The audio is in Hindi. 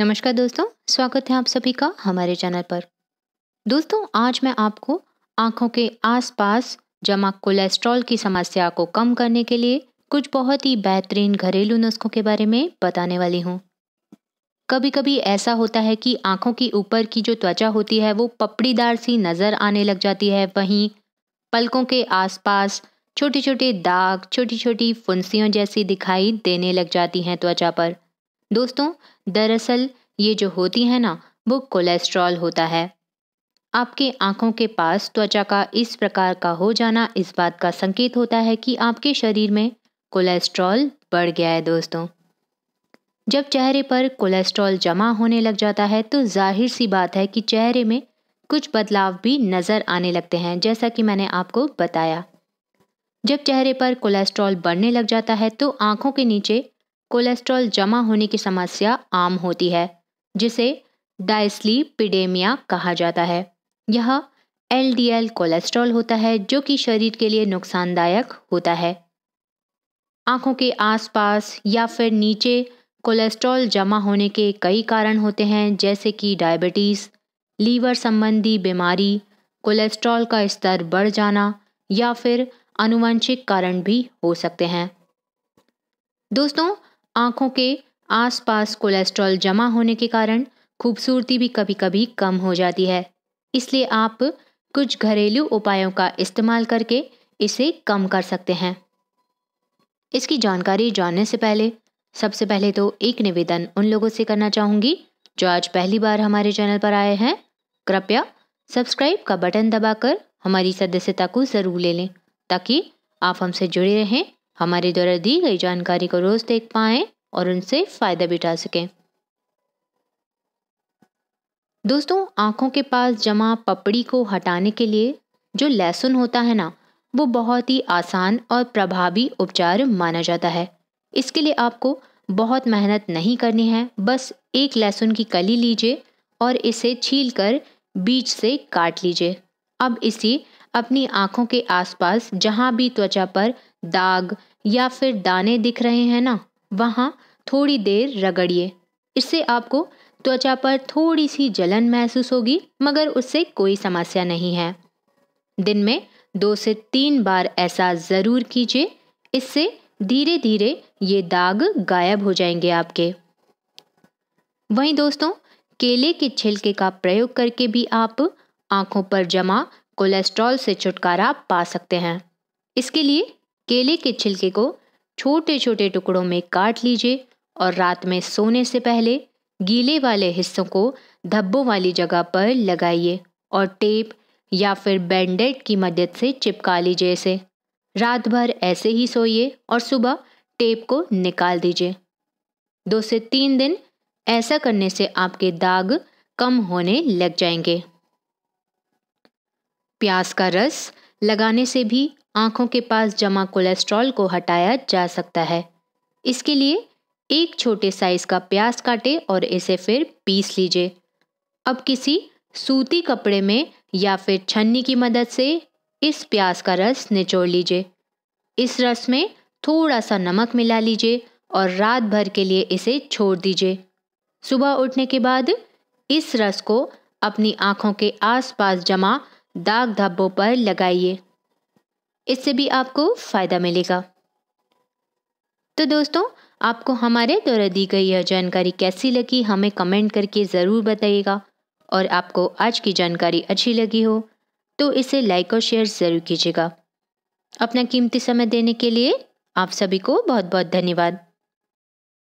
नमस्कार दोस्तों स्वागत है आप सभी का हमारे चैनल पर दोस्तों आज मैं आपको आंखों के आसपास जमा कोलेस्ट्रॉल की समस्या को कम करने के लिए कुछ बहुत ही बेहतरीन घरेलू नुस्खों के बारे में बताने वाली हूँ कभी कभी ऐसा होता है कि आंखों की ऊपर की जो त्वचा होती है वो पपड़ीदार सी नज़र आने लग जाती है वहीं पलकों के आसपास छोटे छोटे दाग छोटी छोटी फुंसियों जैसी दिखाई देने लग जाती हैं त्वचा पर दोस्तों दरअसल ये जो होती है ना वो कोलेस्ट्रॉल होता है आपके आंखों के पास त्वचा का इस प्रकार का हो जाना इस बात का संकेत होता है कि आपके शरीर में कोलेस्ट्रॉल बढ़ गया है दोस्तों जब चेहरे पर कोलेस्ट्रॉल जमा होने लग जाता है तो जाहिर सी बात है कि चेहरे में कुछ बदलाव भी नज़र आने लगते हैं जैसा कि मैंने आपको बताया जब चेहरे पर कोलेस्ट्रॉल बढ़ने लग जाता है तो आंखों के नीचे कोलेस्ट्रॉल जमा होने की समस्या आम होती है जिसे डायस्लीपिडेमिया कहा जाता है यह एलडीएल कोलेस्ट्रॉल होता है जो कि शरीर के लिए नुकसानदायक होता है आंखों के आसपास या फिर नीचे कोलेस्ट्रॉल जमा होने के कई कारण होते हैं जैसे कि डायबिटीज़ लीवर संबंधी बीमारी कोलेस्ट्रॉल का स्तर बढ़ जाना या फिर अनुवंशिक कारण भी हो सकते हैं दोस्तों आँखों के आसपास कोलेस्ट्रॉल जमा होने के कारण खूबसूरती भी कभी कभी कम हो जाती है इसलिए आप कुछ घरेलू उपायों का इस्तेमाल करके इसे कम कर सकते हैं इसकी जानकारी जानने से पहले सबसे पहले तो एक निवेदन उन लोगों से करना चाहूँगी जो आज पहली बार हमारे चैनल पर आए हैं कृपया सब्सक्राइब का बटन दबाकर हमारी सदस्यता को ज़रूर ले लें ताकि आप हमसे जुड़े रहें हमारे द्वारा दी गई जानकारी को रोज देख पाए और उनसे फ़ायदा भी उठा सकें दोस्तों आंखों के पास जमा पपड़ी को हटाने के लिए जो लहसुन होता है ना वो बहुत ही आसान और प्रभावी उपचार माना जाता है इसके लिए आपको बहुत मेहनत नहीं करनी है बस एक लहसुन की कली लीजिए और इसे छील कर बीच से काट लीजिए अब इसे अपनी आंखों के आसपास जहां भी त्वचा पर दाग या फिर दाने दिख रहे हैं ना वहाँ थोड़ी देर रगड़िए इससे आपको त्वचा पर थोड़ी सी जलन महसूस होगी मगर उससे कोई समस्या नहीं है दिन में दो से तीन बार ऐसा ज़रूर कीजिए इससे धीरे धीरे ये दाग गायब हो जाएंगे आपके वहीं दोस्तों केले के छिलके का प्रयोग करके भी आप आंखों पर जमा कोलेस्ट्रॉल से छुटकारा पा सकते हैं इसके लिए केले के छिलके को छोटे छोटे टुकड़ों में काट लीजिए और रात में सोने से पहले गीले वाले हिस्सों को धब्बों वाली जगह पर लगाइए और टेप या फिर बैंडेड की मदद से चिपका लीजिए इसे रात भर ऐसे ही सोइए और सुबह टेप को निकाल दीजिए दो से तीन दिन ऐसा करने से आपके दाग कम होने लग जाएंगे प्याज का रस लगाने से भी आँखों के पास जमा कोलेस्ट्रॉल को हटाया जा सकता है इसके लिए एक छोटे साइज का प्याज काटे और इसे फिर पीस लीजिए अब किसी सूती कपड़े में या फिर छन्नी की मदद से इस प्याज का रस निचोड़ लीजिए इस रस में थोड़ा सा नमक मिला लीजिए और रात भर के लिए इसे छोड़ दीजिए सुबह उठने के बाद इस रस को अपनी आँखों के आसपास जमा दाग धब्बों पर लगाइए इससे भी आपको फ़ायदा मिलेगा तो दोस्तों आपको हमारे द्वारा दी गई यह जानकारी कैसी लगी हमें कमेंट करके ज़रूर बताइएगा और आपको आज की जानकारी अच्छी लगी हो तो इसे लाइक और शेयर ज़रूर कीजिएगा अपना कीमती समय देने के लिए आप सभी को बहुत बहुत धन्यवाद